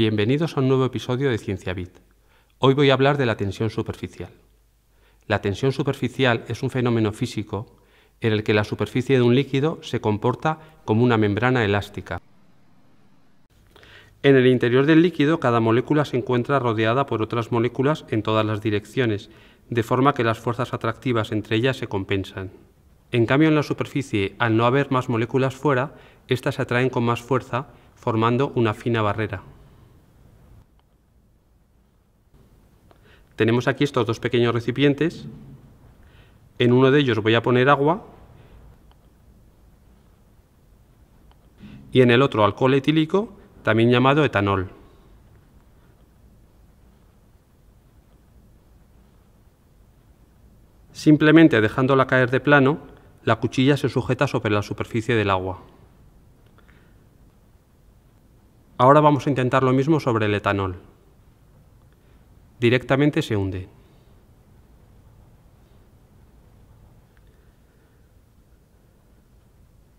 Bienvenidos a un nuevo episodio de Ciencia Bit. Hoy voy a hablar de la tensión superficial. La tensión superficial es un fenómeno físico en el que la superficie de un líquido se comporta como una membrana elástica. En el interior del líquido cada molécula se encuentra rodeada por otras moléculas en todas las direcciones, de forma que las fuerzas atractivas entre ellas se compensan. En cambio, en la superficie, al no haber más moléculas fuera, éstas se atraen con más fuerza, formando una fina barrera. Tenemos aquí estos dos pequeños recipientes. En uno de ellos voy a poner agua y en el otro alcohol etílico, también llamado etanol. Simplemente dejándola caer de plano, la cuchilla se sujeta sobre la superficie del agua. Ahora vamos a intentar lo mismo sobre el etanol directamente se hunde.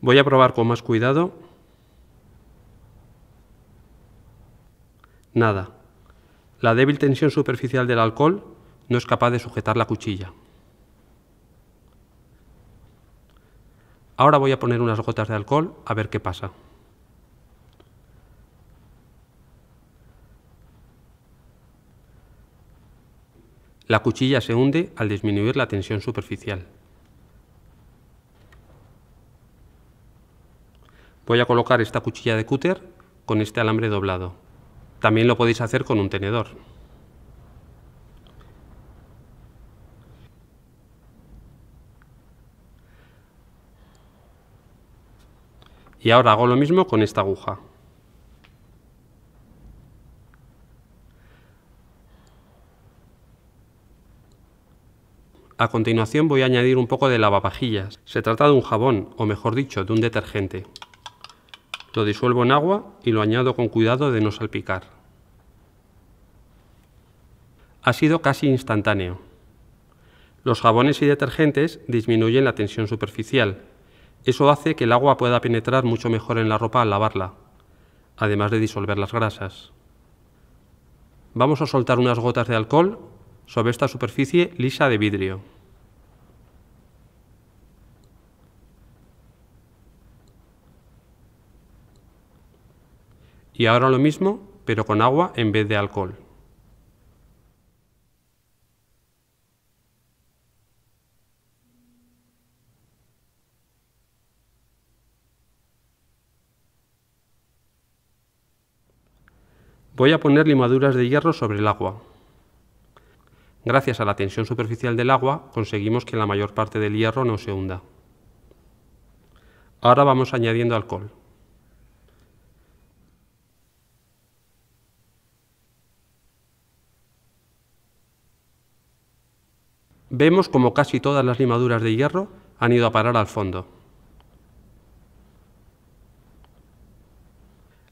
Voy a probar con más cuidado. Nada. La débil tensión superficial del alcohol no es capaz de sujetar la cuchilla. Ahora voy a poner unas gotas de alcohol a ver qué pasa. La cuchilla se hunde al disminuir la tensión superficial. Voy a colocar esta cuchilla de cúter con este alambre doblado. También lo podéis hacer con un tenedor. Y ahora hago lo mismo con esta aguja. A continuación voy a añadir un poco de lavavajillas. Se trata de un jabón, o mejor dicho, de un detergente. Lo disuelvo en agua y lo añado con cuidado de no salpicar. Ha sido casi instantáneo. Los jabones y detergentes disminuyen la tensión superficial. Eso hace que el agua pueda penetrar mucho mejor en la ropa al lavarla, además de disolver las grasas. Vamos a soltar unas gotas de alcohol sobre esta superficie lisa de vidrio. Y ahora lo mismo, pero con agua en vez de alcohol. Voy a poner limaduras de hierro sobre el agua. Gracias a la tensión superficial del agua conseguimos que la mayor parte del hierro no se hunda. Ahora vamos añadiendo alcohol. Vemos como casi todas las limaduras de hierro han ido a parar al fondo.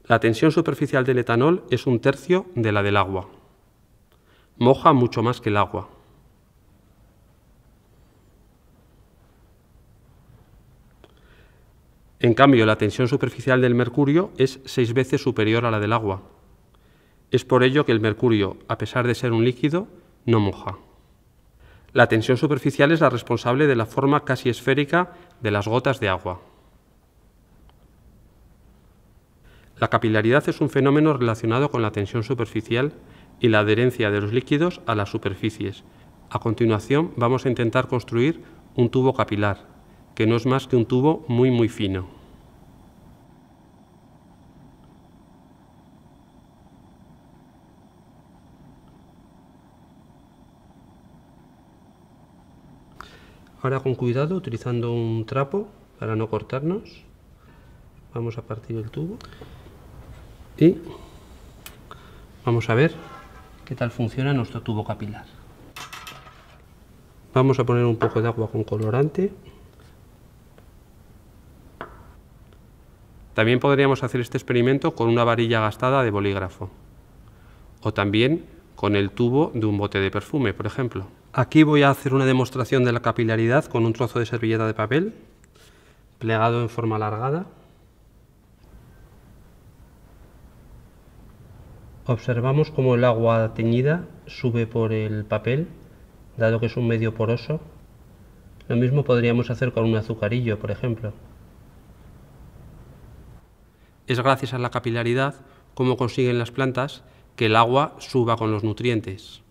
La tensión superficial del etanol es un tercio de la del agua moja mucho más que el agua. En cambio, la tensión superficial del mercurio es seis veces superior a la del agua. Es por ello que el mercurio, a pesar de ser un líquido, no moja. La tensión superficial es la responsable de la forma casi esférica de las gotas de agua. La capilaridad es un fenómeno relacionado con la tensión superficial y la adherencia de los líquidos a las superficies. A continuación vamos a intentar construir un tubo capilar, que no es más que un tubo muy muy fino. Ahora con cuidado, utilizando un trapo para no cortarnos, vamos a partir el tubo y vamos a ver qué tal funciona nuestro tubo capilar. Vamos a poner un poco de agua con colorante. También podríamos hacer este experimento con una varilla gastada de bolígrafo o también con el tubo de un bote de perfume, por ejemplo. Aquí voy a hacer una demostración de la capilaridad con un trozo de servilleta de papel plegado en forma alargada. Observamos cómo el agua teñida sube por el papel, dado que es un medio poroso. Lo mismo podríamos hacer con un azucarillo, por ejemplo. Es gracias a la capilaridad como consiguen las plantas que el agua suba con los nutrientes.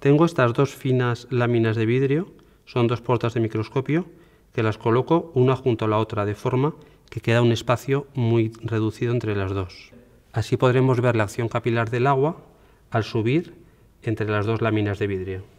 Tengo estas dos finas láminas de vidrio, son dos puertas de microscopio, que las coloco una junto a la otra de forma que queda un espacio muy reducido entre las dos. Así podremos ver la acción capilar del agua al subir entre las dos láminas de vidrio.